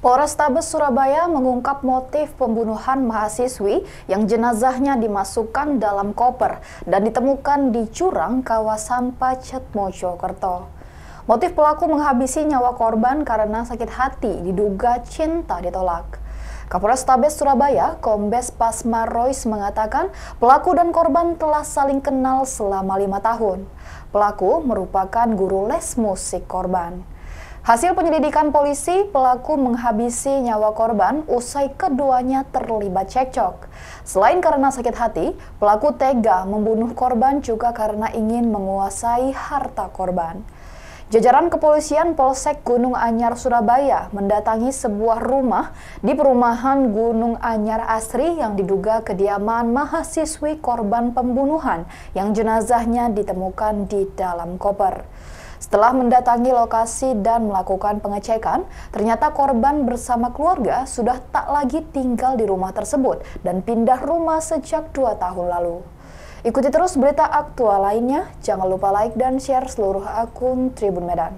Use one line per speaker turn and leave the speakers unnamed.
Polrestabes Surabaya mengungkap motif pembunuhan mahasiswi yang jenazahnya dimasukkan dalam koper dan ditemukan di curang kawasan Pacet Mojokerto. Motif pelaku menghabisi nyawa korban karena sakit hati diduga cinta ditolak. Kapolres Tabes Surabaya, Kombes Pasma Royce mengatakan pelaku dan korban telah saling kenal selama lima tahun. Pelaku merupakan guru les musik korban. Hasil penyelidikan polisi, pelaku menghabisi nyawa korban usai keduanya terlibat cekcok. Selain karena sakit hati, pelaku tega membunuh korban juga karena ingin menguasai harta korban. Jajaran kepolisian Polsek Gunung Anyar Surabaya mendatangi sebuah rumah di perumahan Gunung Anyar Asri yang diduga kediaman mahasiswi korban pembunuhan yang jenazahnya ditemukan di dalam koper. Setelah mendatangi lokasi dan melakukan pengecekan, ternyata korban bersama keluarga sudah tak lagi tinggal di rumah tersebut dan pindah rumah sejak dua tahun lalu. Ikuti terus berita aktual lainnya, jangan lupa like dan share seluruh akun Tribun Medan.